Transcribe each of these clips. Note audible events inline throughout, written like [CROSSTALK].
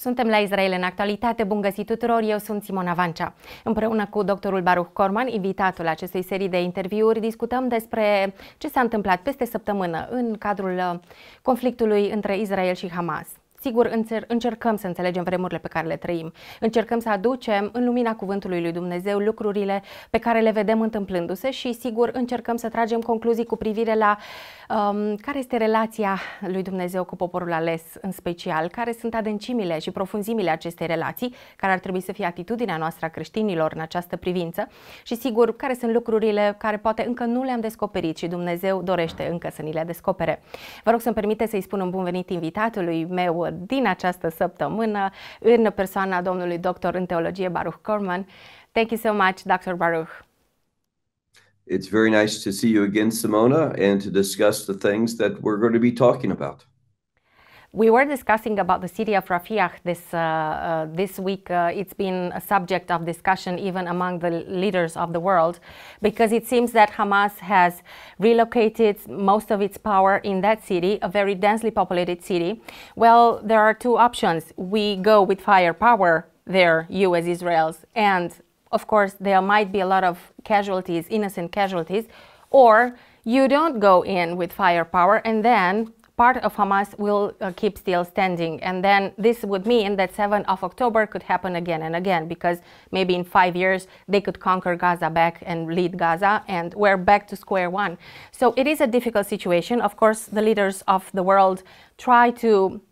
Suntem la Israel în actualitate. Bun găsit tuturor, eu sunt Simona Vancea. Împreună cu doctorul Baruch Corman, invitatul acestei serii de interviuri, discutăm despre ce s-a întâmplat peste săptămână în cadrul uh, conflictului între Israel și Hamas. Sigur, încercăm să înțelegem vremurile pe care le trăim. Încercăm să aducem în lumina cuvântului lui Dumnezeu lucrurile pe care le vedem întâmplându-se și, sigur, încercăm să tragem concluzii cu privire la um, care este relația lui Dumnezeu cu poporul ales în special, care sunt adâncimile și profunzimile acestei relații, care ar trebui să fie atitudinea noastră a creștinilor în această privință și, sigur, care sunt lucrurile care poate încă nu le-am descoperit și Dumnezeu dorește încă să ni le descopere. Vă rog să-mi permite să-i spun un bun venit invitatului meu din această săptămână în persoana domnului doctor în teologie Baruch Korman. Thank you so much, Dr. Baruch. It's very nice to see you again, Simona, and to discuss the things that we're going to be talking about. We were discussing about the city of Rafiah this, uh, uh, this week. Uh, it's been a subject of discussion even among the leaders of the world because it seems that Hamas has relocated most of its power in that city, a very densely populated city. Well, there are two options. We go with firepower there, you as Israels, and of course, there might be a lot of casualties, innocent casualties, or you don't go in with firepower and then part of Hamas will uh, keep still standing. And then this would mean that 7 of October could happen again and again because maybe in five years they could conquer Gaza back and lead Gaza and we're back to square one. So it is a difficult situation. Of course, the leaders of the world try to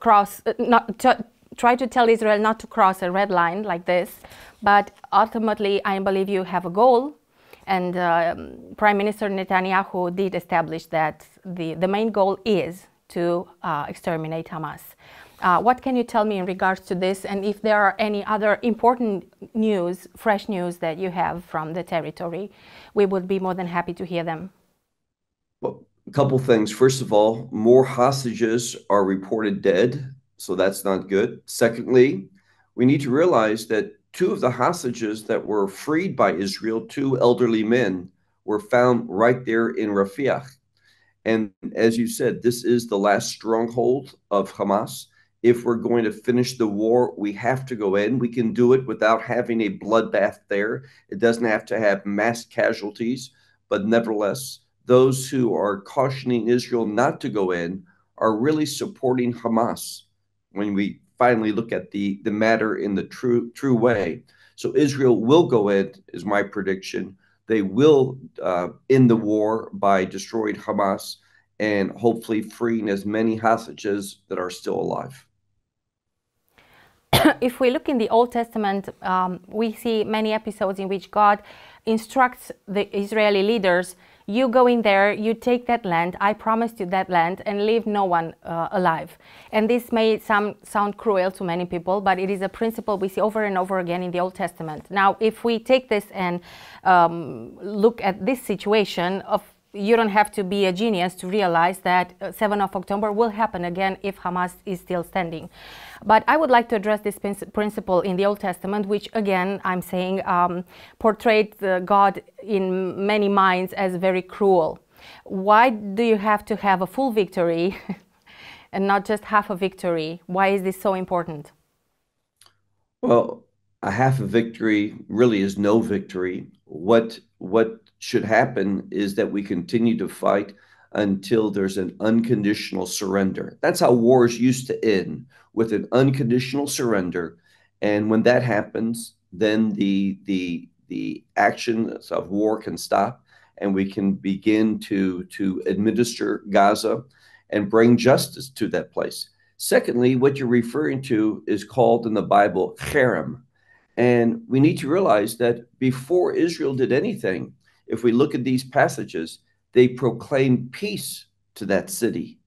cross, uh, not to, try to tell Israel not to cross a red line like this. But ultimately, I believe you have a goal. And um, Prime Minister Netanyahu did establish that the, the main goal is to uh, exterminate Hamas. Uh, what can you tell me in regards to this, and if there are any other important news, fresh news that you have from the territory, we would be more than happy to hear them. Well, a couple things. First of all, more hostages are reported dead, so that's not good. Secondly, we need to realize that two of the hostages that were freed by Israel, two elderly men, were found right there in Rafiah and as you said, this is the last stronghold of Hamas. If we're going to finish the war, we have to go in. We can do it without having a bloodbath there. It doesn't have to have mass casualties. But nevertheless, those who are cautioning Israel not to go in are really supporting Hamas when we finally look at the, the matter in the true, true way. So Israel will go in, is my prediction. They will uh, end the war by destroying Hamas and hopefully freeing as many hostages that are still alive. [COUGHS] if we look in the Old Testament, um, we see many episodes in which God instructs the Israeli leaders you go in there, you take that land, I promised you that land, and leave no one uh, alive. And this may some, sound cruel to many people, but it is a principle we see over and over again in the Old Testament. Now, if we take this and um, look at this situation, of you don't have to be a genius to realize that 7th uh, of October will happen again if Hamas is still standing. But I would like to address this principle in the Old Testament, which again, I'm saying, um, portrayed God in many minds as very cruel. Why do you have to have a full victory [LAUGHS] and not just half a victory? Why is this so important? Well, a half a victory really is no victory. What what should happen is that we continue to fight until there's an unconditional surrender. That's how wars used to end with an unconditional surrender. And when that happens, then the the the actions of war can stop and we can begin to to administer Gaza and bring justice to that place. Secondly, what you're referring to is called in the Bible cherem. And we need to realize that before Israel did anything, if we look at these passages, they proclaimed peace to that city.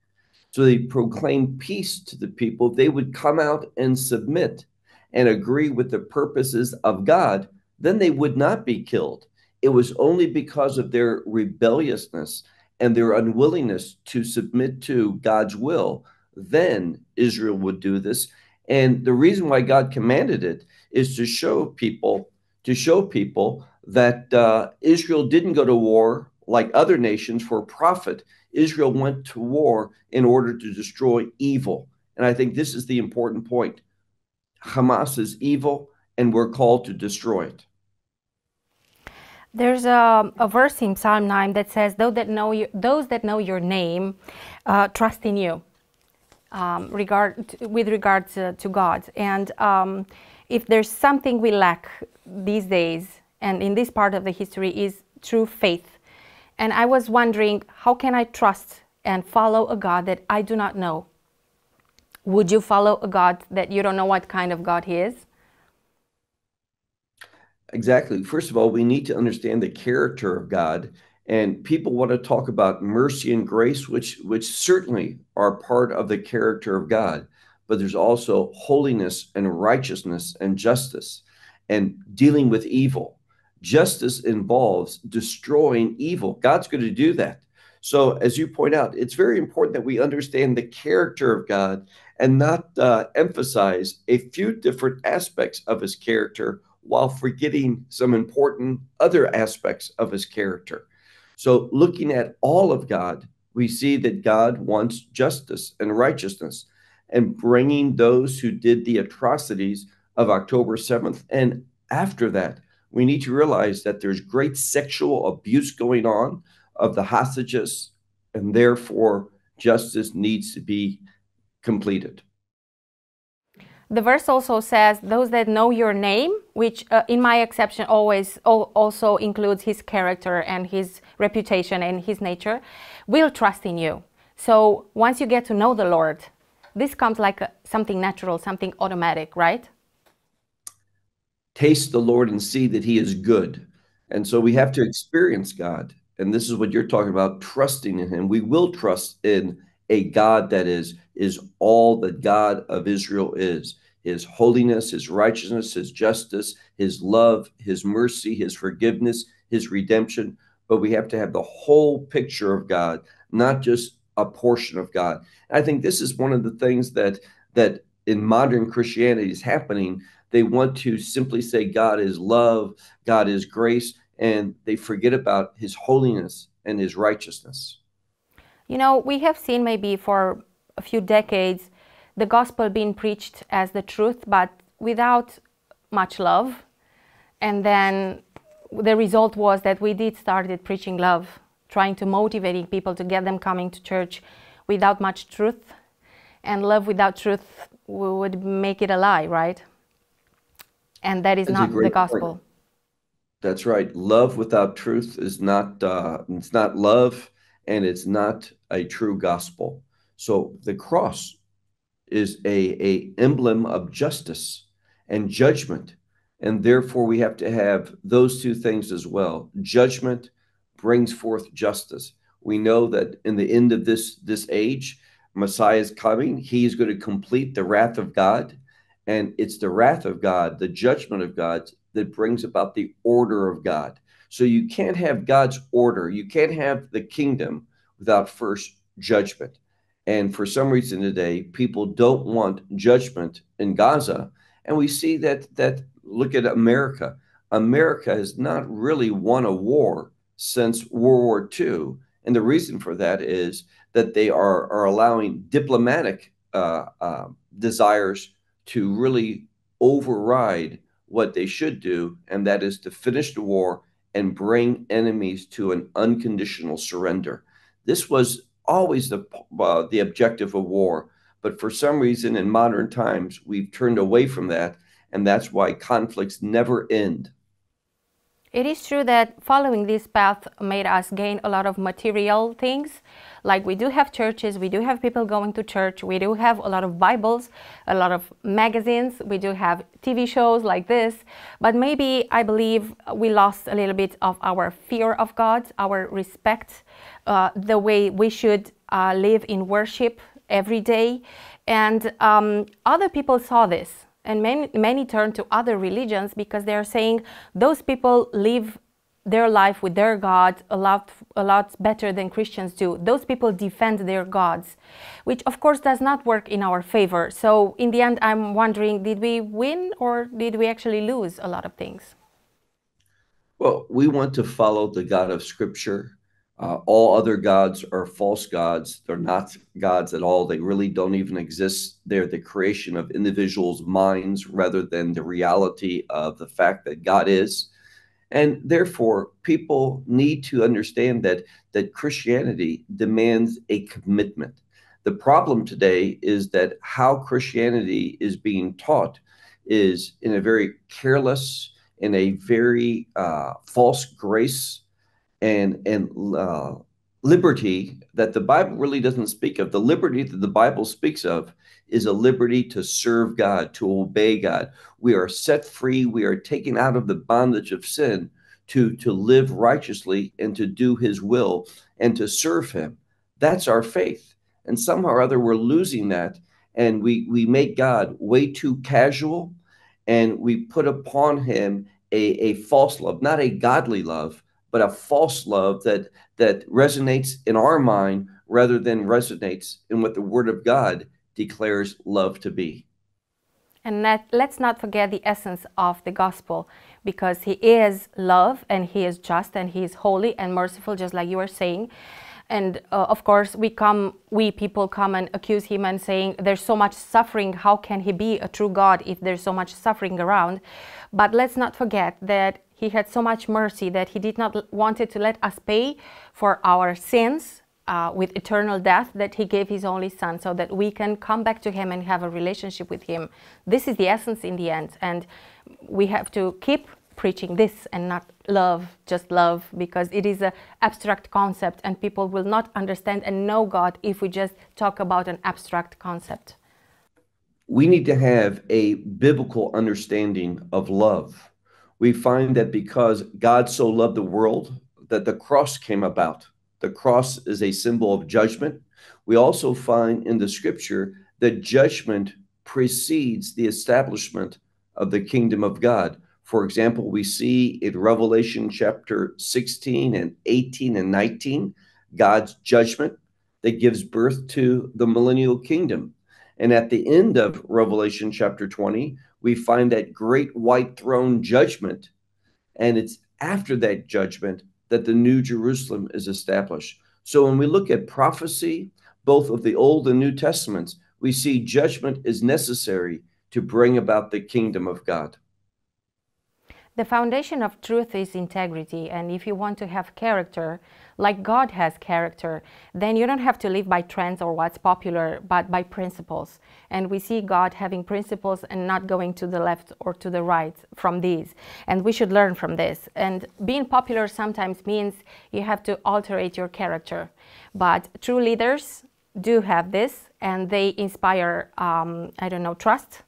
So they proclaimed peace to the people. They would come out and submit and agree with the purposes of God, then they would not be killed. It was only because of their rebelliousness and their unwillingness to submit to God's will, then Israel would do this. And the reason why God commanded it is to show people, to show people that uh, Israel didn't go to war like other nations for profit, Israel went to war in order to destroy evil. And I think this is the important point. Hamas is evil, and we're called to destroy it. There's a, a verse in Psalm 9 that says, Those that know, you, those that know your name uh, trust in you um, regard, with regard to, uh, to God. And um, if there's something we lack these days and in this part of the history is true faith and I was wondering, how can I trust and follow a God that I do not know? Would you follow a God that you don't know what kind of God he is? Exactly. First of all, we need to understand the character of God. And people want to talk about mercy and grace, which, which certainly are part of the character of God. But there's also holiness and righteousness and justice and dealing with evil Justice involves destroying evil. God's going to do that. So, as you point out, it's very important that we understand the character of God and not uh, emphasize a few different aspects of his character while forgetting some important other aspects of his character. So, looking at all of God, we see that God wants justice and righteousness and bringing those who did the atrocities of October 7th and after that we need to realize that there's great sexual abuse going on of the hostages, and therefore justice needs to be completed. The verse also says, "Those that know your name," which, uh, in my exception, always also includes his character and his reputation and his nature, will trust in you. So once you get to know the Lord, this comes like something natural, something automatic, right? taste the Lord and see that he is good. And so we have to experience God. And this is what you're talking about, trusting in him. We will trust in a God that is is all that God of Israel is. His holiness, his righteousness, his justice, his love, his mercy, his forgiveness, his redemption. But we have to have the whole picture of God, not just a portion of God. And I think this is one of the things that that in modern Christianity is happening they want to simply say God is love, God is grace, and they forget about his holiness and his righteousness. You know, we have seen maybe for a few decades the gospel being preached as the truth, but without much love. And then the result was that we did started preaching love, trying to motivating people to get them coming to church without much truth. And love without truth would make it a lie, right? and that is That's not the gospel. Point. That's right. Love without truth is not uh, it's not love and it's not a true gospel. So the cross is a, a emblem of justice and judgment. And therefore we have to have those two things as well. Judgment brings forth justice. We know that in the end of this this age, Messiah is coming. He's going to complete the wrath of God and it's the wrath of God, the judgment of God that brings about the order of God. So you can't have God's order. You can't have the kingdom without first judgment. And for some reason today, people don't want judgment in Gaza. And we see that that look at America. America has not really won a war since World War II. And the reason for that is that they are, are allowing diplomatic uh, uh, desires to really override what they should do, and that is to finish the war and bring enemies to an unconditional surrender. This was always the, uh, the objective of war, but for some reason in modern times, we've turned away from that, and that's why conflicts never end. It is true that following this path made us gain a lot of material things. Like we do have churches, we do have people going to church, we do have a lot of Bibles, a lot of magazines, we do have TV shows like this. But maybe I believe we lost a little bit of our fear of God, our respect, uh, the way we should uh, live in worship every day. And um, other people saw this and many, many turn to other religions because they are saying those people live their life with their God a lot, a lot better than Christians do. Those people defend their gods, which of course does not work in our favor. So in the end, I'm wondering, did we win or did we actually lose a lot of things? Well, we want to follow the God of Scripture uh, all other gods are false gods. They're not gods at all. They really don't even exist. They're the creation of individuals' minds rather than the reality of the fact that God is. And therefore, people need to understand that, that Christianity demands a commitment. The problem today is that how Christianity is being taught is in a very careless, in a very uh, false grace and and uh, liberty that the Bible really doesn't speak of. The liberty that the Bible speaks of is a liberty to serve God, to obey God. We are set free. We are taken out of the bondage of sin to to live righteously and to do His will and to serve Him. That's our faith. And somehow or other, we're losing that, and we we make God way too casual, and we put upon Him a, a false love, not a godly love but a false love that that resonates in our mind rather than resonates in what the Word of God declares love to be. And that, let's not forget the essence of the gospel, because He is love, and He is just, and He is holy and merciful, just like you are saying. And uh, of course, we come, we people come and accuse Him and saying, "There's so much suffering. How can He be a true God if there's so much suffering around?" But let's not forget that he had so much mercy that he did not wanted to let us pay for our sins uh, with eternal death that he gave his only son so that we can come back to him and have a relationship with him. This is the essence in the end. And we have to keep preaching this and not love, just love, because it is an abstract concept and people will not understand and know God if we just talk about an abstract concept. We need to have a biblical understanding of love we find that because God so loved the world that the cross came about. The cross is a symbol of judgment. We also find in the scripture that judgment precedes the establishment of the kingdom of God. For example, we see in Revelation chapter 16 and 18 and 19 God's judgment that gives birth to the millennial kingdom. And at the end of Revelation chapter 20, we find that great white throne judgment. And it's after that judgment that the new Jerusalem is established. So when we look at prophecy, both of the Old and New Testaments, we see judgment is necessary to bring about the kingdom of God. The foundation of truth is integrity, and if you want to have character, like God has character, then you don't have to live by trends or what's popular, but by principles. And we see God having principles and not going to the left or to the right from these. And we should learn from this. And being popular sometimes means you have to alterate your character. But true leaders do have this, and they inspire, um, I don't know, trust.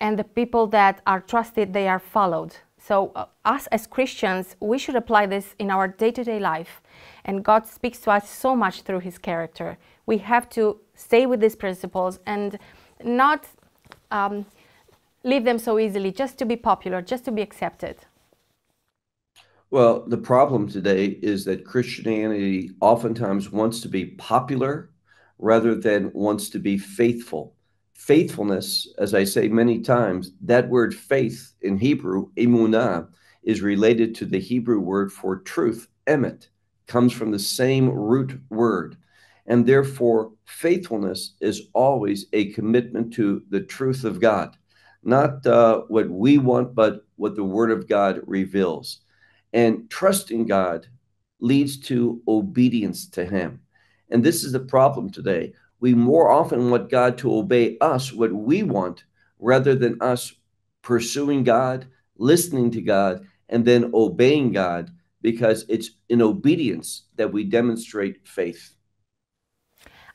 And the people that are trusted, they are followed so uh, us as Christians, we should apply this in our day-to-day life. And God speaks to us so much through his character. We have to stay with these principles and not um, leave them so easily just to be popular, just to be accepted. Well, the problem today is that Christianity oftentimes wants to be popular rather than wants to be faithful faithfulness, as I say many times, that word faith in Hebrew, emunah, is related to the Hebrew word for truth, emet, comes from the same root word. And therefore, faithfulness is always a commitment to the truth of God, not uh, what we want, but what the Word of God reveals. And trusting God leads to obedience to Him. And this is the problem today we more often want God to obey us what we want rather than us pursuing God, listening to God, and then obeying God because it's in obedience that we demonstrate faith.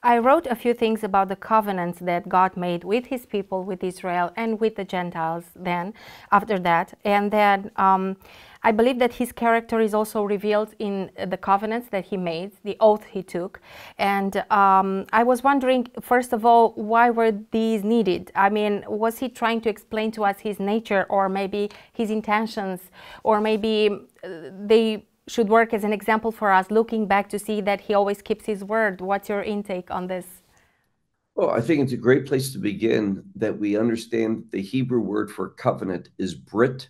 I wrote a few things about the covenants that God made with his people, with Israel, and with the Gentiles then, after that. And then, um, I believe that his character is also revealed in uh, the covenants that he made, the oath he took. And um, I was wondering, first of all, why were these needed? I mean, was he trying to explain to us his nature or maybe his intentions or maybe uh, they should work as an example for us looking back to see that he always keeps his word? What's your intake on this? Well, I think it's a great place to begin that we understand the Hebrew word for covenant is Brit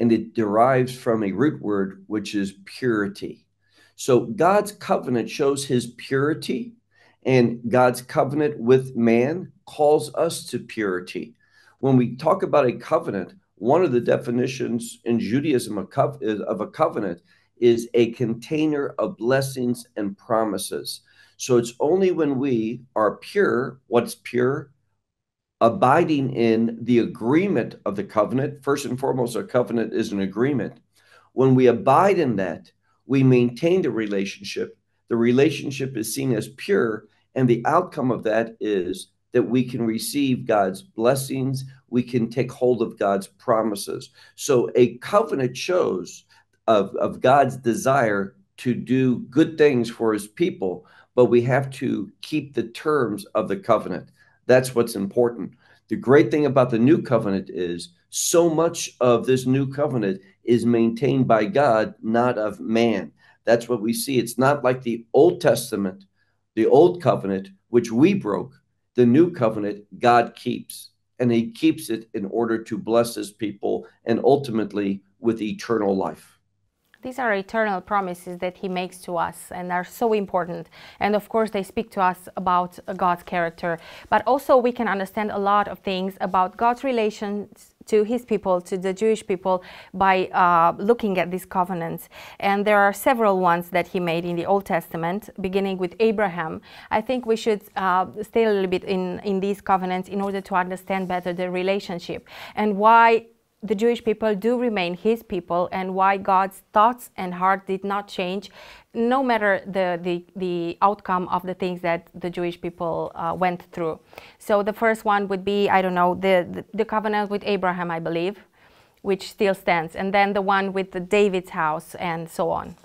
and it derives from a root word, which is purity. So God's covenant shows his purity, and God's covenant with man calls us to purity. When we talk about a covenant, one of the definitions in Judaism of a covenant is a container of blessings and promises. So it's only when we are pure, what's pure? abiding in the agreement of the covenant. First and foremost, a covenant is an agreement. When we abide in that, we maintain the relationship. The relationship is seen as pure, and the outcome of that is that we can receive God's blessings, we can take hold of God's promises. So a covenant shows of, of God's desire to do good things for his people, but we have to keep the terms of the covenant. That's what's important. The great thing about the new covenant is so much of this new covenant is maintained by God, not of man. That's what we see. It's not like the Old Testament, the Old Covenant, which we broke. The new covenant, God keeps, and He keeps it in order to bless His people and ultimately with eternal life. These are eternal promises that He makes to us and are so important. And of course, they speak to us about God's character. But also, we can understand a lot of things about God's relations to his people, to the Jewish people, by uh, looking at these covenants. And there are several ones that he made in the Old Testament, beginning with Abraham. I think we should uh, stay a little bit in, in these covenants in order to understand better the relationship and why the Jewish people do remain his people and why God's thoughts and heart did not change, no matter the, the, the outcome of the things that the Jewish people uh, went through. So the first one would be, I don't know, the, the, the covenant with Abraham, I believe, which still stands, and then the one with the David's house and so on.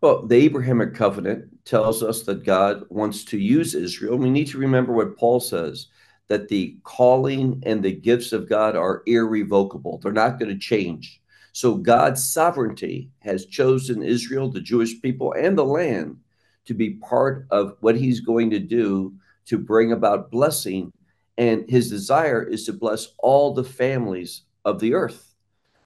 Well, the Abrahamic covenant tells us that God wants to use Israel. We need to remember what Paul says that the calling and the gifts of God are irrevocable. They're not going to change. So God's sovereignty has chosen Israel, the Jewish people, and the land to be part of what he's going to do to bring about blessing. And his desire is to bless all the families of the earth.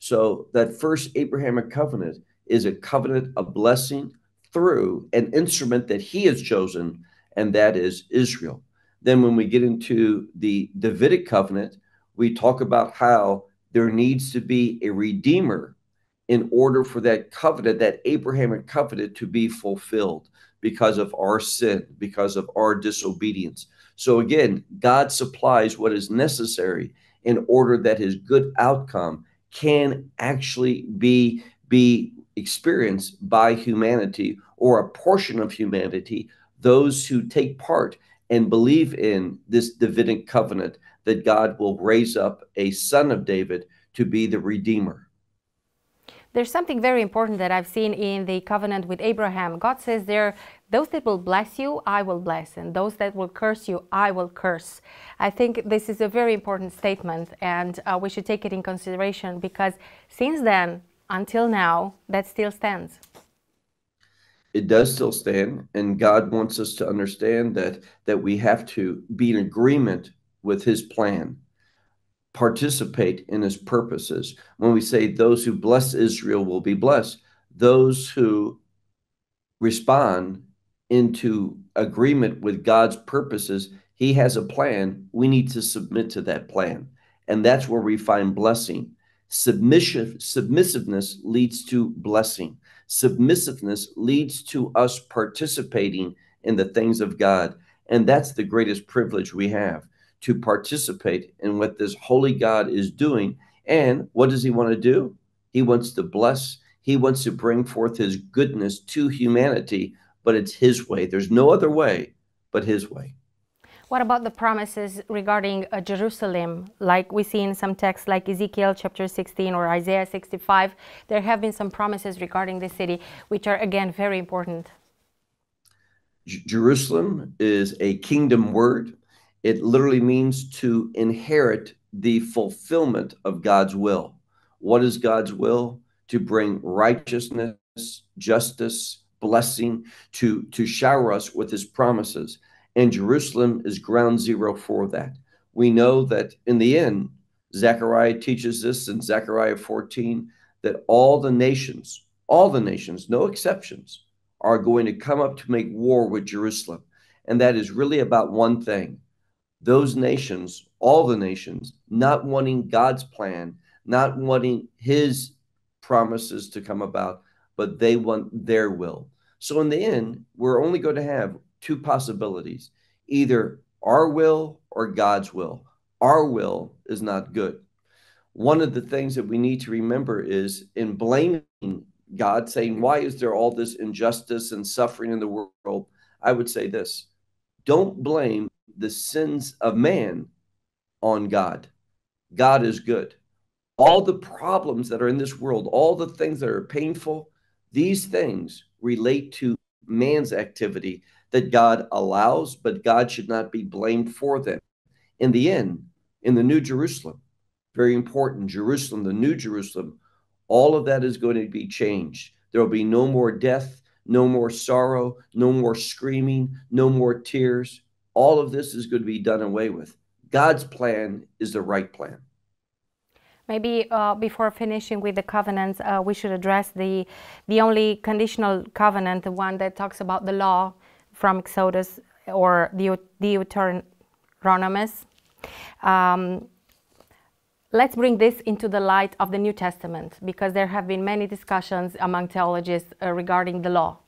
So that first Abrahamic covenant is a covenant of blessing through an instrument that he has chosen, and that is Israel. Then when we get into the Davidic covenant, we talk about how there needs to be a redeemer in order for that covenant, that Abrahamic covenant, to be fulfilled because of our sin, because of our disobedience. So again, God supplies what is necessary in order that his good outcome can actually be, be experienced by humanity or a portion of humanity, those who take part and believe in this Davidic covenant that God will raise up a son of David to be the Redeemer. There's something very important that I've seen in the covenant with Abraham. God says there, those that will bless you, I will bless, and those that will curse you, I will curse. I think this is a very important statement, and uh, we should take it in consideration because since then, until now, that still stands it does still stand and god wants us to understand that that we have to be in agreement with his plan participate in his purposes when we say those who bless israel will be blessed those who respond into agreement with god's purposes he has a plan we need to submit to that plan and that's where we find blessing submission submissiveness leads to blessing Submissiveness leads to us participating in the things of God. And that's the greatest privilege we have to participate in what this holy God is doing. And what does he want to do? He wants to bless, he wants to bring forth his goodness to humanity, but it's his way. There's no other way but his way. What about the promises regarding uh, Jerusalem? Like we see in some texts like Ezekiel chapter 16 or Isaiah 65, there have been some promises regarding the city, which are again very important. J Jerusalem is a kingdom word. It literally means to inherit the fulfillment of God's will. What is God's will? To bring righteousness, justice, blessing, to, to shower us with his promises. And Jerusalem is ground zero for that. We know that in the end, Zechariah teaches this in Zechariah 14 that all the nations, all the nations, no exceptions, are going to come up to make war with Jerusalem. And that is really about one thing those nations, all the nations, not wanting God's plan, not wanting his promises to come about, but they want their will. So in the end, we're only going to have two possibilities either our will or God's will. Our will is not good. One of the things that we need to remember is in blaming God, saying, Why is there all this injustice and suffering in the world? I would say this don't blame the sins of man on God. God is good. All the problems that are in this world, all the things that are painful, these things relate to man's activity, that God allows, but God should not be blamed for them. In the end, in the New Jerusalem, very important, Jerusalem, the New Jerusalem, all of that is going to be changed. There will be no more death, no more sorrow, no more screaming, no more tears. All of this is going to be done away with. God's plan is the right plan. Maybe uh, before finishing with the covenants, uh, we should address the the only conditional covenant, the one that talks about the law from Exodus or Deuteronomy, Um, let's bring this into the light of the New Testament because there have been many discussions among theologists uh, regarding the law.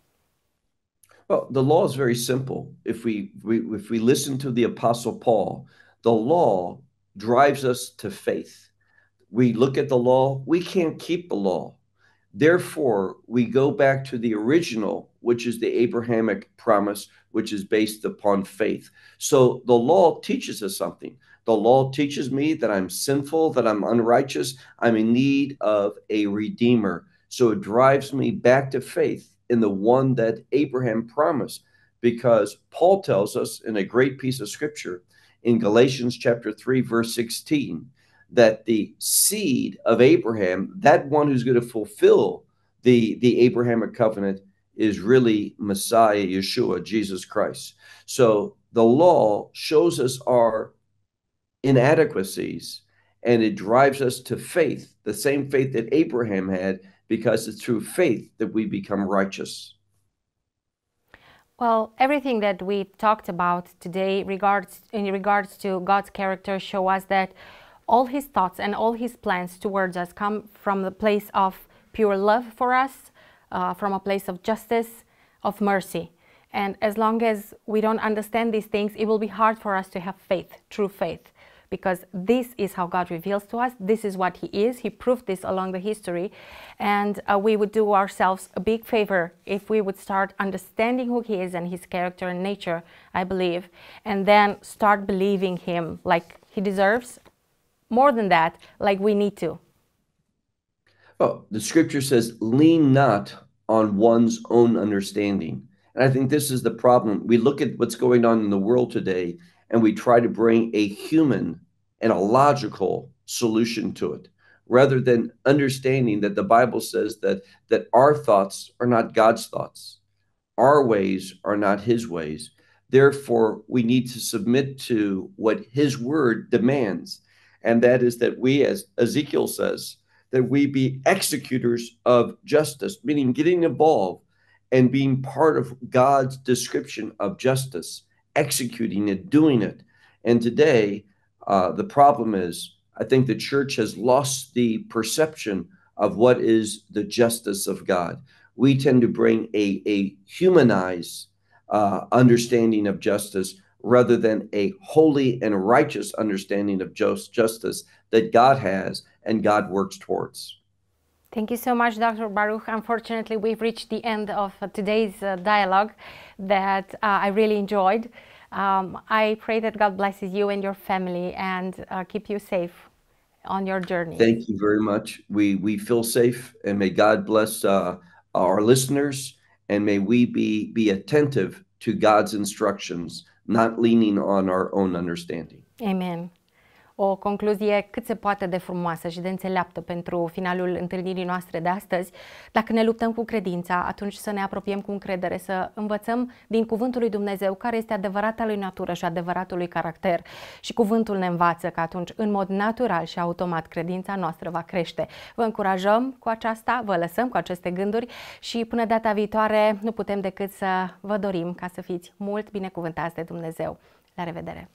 Well, the law is very simple. If we, we if we listen to the Apostle Paul, the law drives us to faith. We look at the law, we can't keep the law. Therefore, we go back to the original which is the Abrahamic promise, which is based upon faith. So the law teaches us something. The law teaches me that I'm sinful, that I'm unrighteous, I'm in need of a redeemer. So it drives me back to faith in the one that Abraham promised, because Paul tells us in a great piece of scripture in Galatians chapter 3, verse 16, that the seed of Abraham, that one who's going to fulfill the, the Abrahamic covenant, is really Messiah, Yeshua, Jesus Christ. So the law shows us our inadequacies and it drives us to faith, the same faith that Abraham had, because it's through faith that we become righteous. Well, everything that we talked about today regards in regards to God's character show us that all his thoughts and all his plans towards us come from the place of pure love for us, uh, from a place of justice, of mercy. And as long as we don't understand these things, it will be hard for us to have faith, true faith, because this is how God reveals to us. This is what He is. He proved this along the history. And uh, we would do ourselves a big favor if we would start understanding who He is and His character and nature, I believe, and then start believing Him like He deserves. More than that, like we need to. Well, the scripture says, lean not on one's own understanding. And I think this is the problem. We look at what's going on in the world today and we try to bring a human and a logical solution to it rather than understanding that the Bible says that that our thoughts are not God's thoughts. Our ways are not his ways. Therefore, we need to submit to what his word demands. And that is that we, as Ezekiel says, that we be executors of justice, meaning getting involved and being part of God's description of justice, executing it, doing it. And today, uh, the problem is, I think the church has lost the perception of what is the justice of God. We tend to bring a, a humanized uh, understanding of justice rather than a holy and righteous understanding of just, justice that God has and God works towards. Thank you so much, Dr. Baruch. Unfortunately, we've reached the end of today's uh, dialogue that uh, I really enjoyed. Um, I pray that God blesses you and your family and uh, keep you safe on your journey. Thank you very much. We, we feel safe and may God bless uh, our listeners and may we be, be attentive to God's instructions, not leaning on our own understanding. Amen. o concluzie cât se poate de frumoasă și de înțeleaptă pentru finalul întâlnirii noastre de astăzi. Dacă ne luptăm cu credința, atunci să ne apropiem cu încredere, să învățăm din cuvântul lui Dumnezeu care este adevărata lui natură și adevăratul lui caracter. Și cuvântul ne învață că atunci, în mod natural și automat, credința noastră va crește. Vă încurajăm cu aceasta, vă lăsăm cu aceste gânduri și până data viitoare nu putem decât să vă dorim ca să fiți mult binecuvântați de Dumnezeu. La revedere!